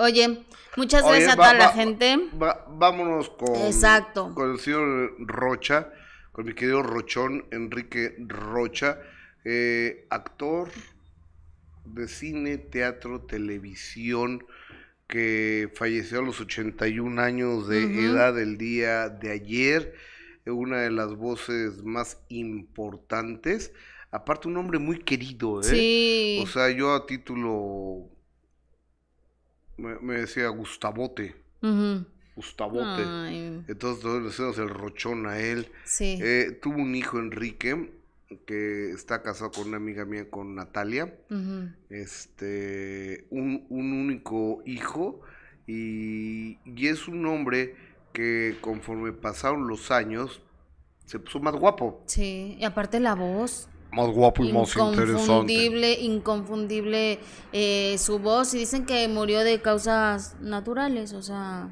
Oye, muchas gracias a toda la gente. vámonos con, Exacto. con el señor Rocha, con mi querido Rochón, Enrique Rocha, eh, actor de cine, teatro, televisión, que falleció a los 81 años de edad el día de ayer, una de las voces más importantes. Aparte, un hombre muy querido, ¿eh? Sí. O sea, yo a título me, decía Gustavote. Gustavote. Entonces le decíamos el rochón a él. Sí. Eh, tuvo un hijo, Enrique, que está casado con una amiga mía, con Natalia. Este, un, único hijo. Y, y es un hombre que conforme pasaron los años, se puso más guapo. Sí, y aparte la voz más guapo y más interesante. Inconfundible eh, su voz. Y dicen que murió de causas naturales, o sea,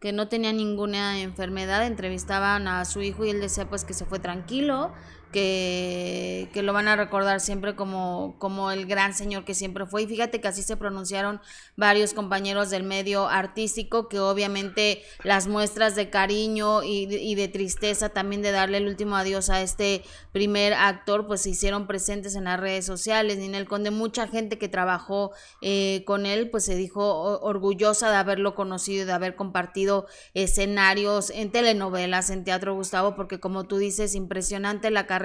que no tenía ninguna enfermedad. Entrevistaban a su hijo y él decía pues que se fue tranquilo, que, lo van a recordar siempre como, como el gran señor que siempre fue. Y fíjate que así se pronunciaron varios compañeros del medio artístico, que obviamente las muestras de cariño y, y de tristeza también de darle el último adiós a este primer actor, pues se hicieron presentes en las redes sociales. en el Conde, mucha gente que trabajó eh, con él, pues se dijo orgullosa de haberlo conocido y de haber compartido escenarios en telenovelas, en teatro Gustavo, porque como tú dices, impresionante la carrera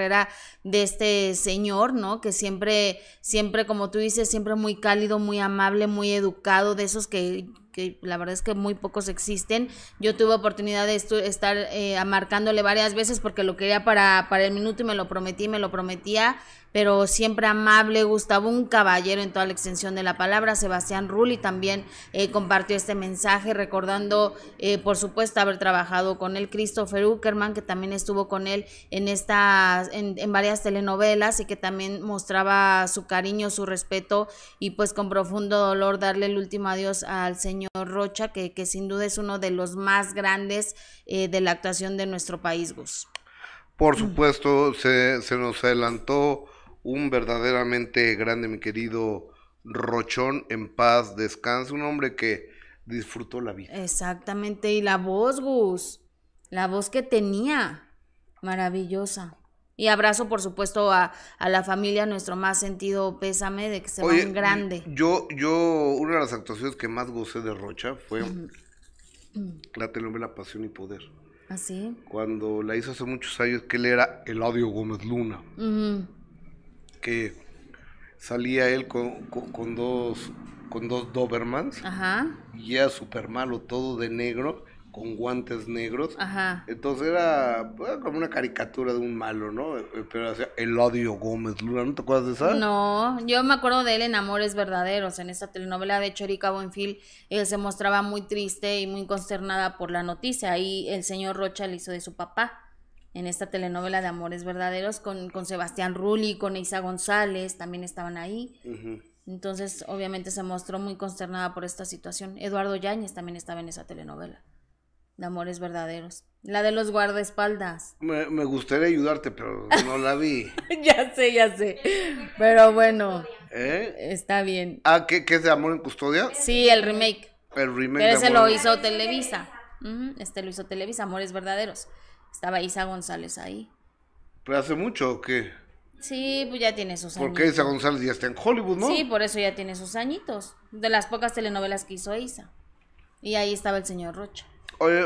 de este señor, ¿no? Que siempre, siempre, como tú dices, siempre muy cálido, muy amable, muy educado, de esos que que la verdad es que muy pocos existen. Yo tuve oportunidad de estar eh, amarcándole varias veces porque lo quería para, para el minuto y me lo prometí, me lo prometía, pero siempre amable, Gustavo, un caballero en toda la extensión de la palabra. Sebastián Rulli también eh, compartió este mensaje recordando, eh, por supuesto, haber trabajado con él, Christopher Uckerman, que también estuvo con él en, estas en varias telenovelas y que también mostraba su cariño, su respeto y pues con profundo dolor darle el último adiós al Señor Rocha, que, sin duda es uno de los más grandes eh, de la actuación de nuestro país, Gus. Por supuesto, se, nos adelantó un verdaderamente grande, mi querido Rochón, en paz, descanso un hombre que disfrutó la vida. Exactamente, y la voz, Gus, la voz que tenía, maravillosa. Y abrazo, por supuesto, a, la familia, nuestro más sentido pésame de que se va van grande. Yo, yo, una de las actuaciones que más gocé de Rocha fue la telenovela Pasión y Poder. ¿Ah, sí? Cuando la hizo hace muchos años, que él era el Eladio Gómez Luna. Que salía él con, con, dos con dos Dobermans. Y era súper malo, todo de negro con guantes negros. Entonces pues, era como una caricatura de un malo, ¿no? Eh, eh, pero el odio Gómez Luna, ¿no te acuerdas de esa? No, yo me acuerdo de él en Amores Verdaderos, en esta telenovela de Chorica Buenfil, él eh, se mostraba muy triste y muy consternada por la noticia, ahí el señor Rocha le hizo de su papá en esta telenovela de Amores Verdaderos con, con Sebastián Rulli, con Isa González, también estaban ahí. Entonces, obviamente se mostró muy consternada por esta situación. Eduardo Yáñez también estaba en esa telenovela de amores verdaderos. La de los guardaespaldas. Me, gustaría ayudarte, pero no la vi. ya sé, ya sé. Pero bueno. ¿Eh? Está bien. Ah, ¿qué, es de Amor en Custodia? Sí, el remake. El remake. Pero ese lo hizo Televisa. Este lo hizo Televisa, Amores Verdaderos. Estaba Isa González ahí. ¿Pero hace mucho o qué? Sí, pues ya tiene sus ¿Por Porque Isa González ya está en Hollywood, ¿no? Sí, por eso ya tiene sus añitos. De las pocas telenovelas que hizo Isa. Y ahí estaba el señor Rocha. Oye,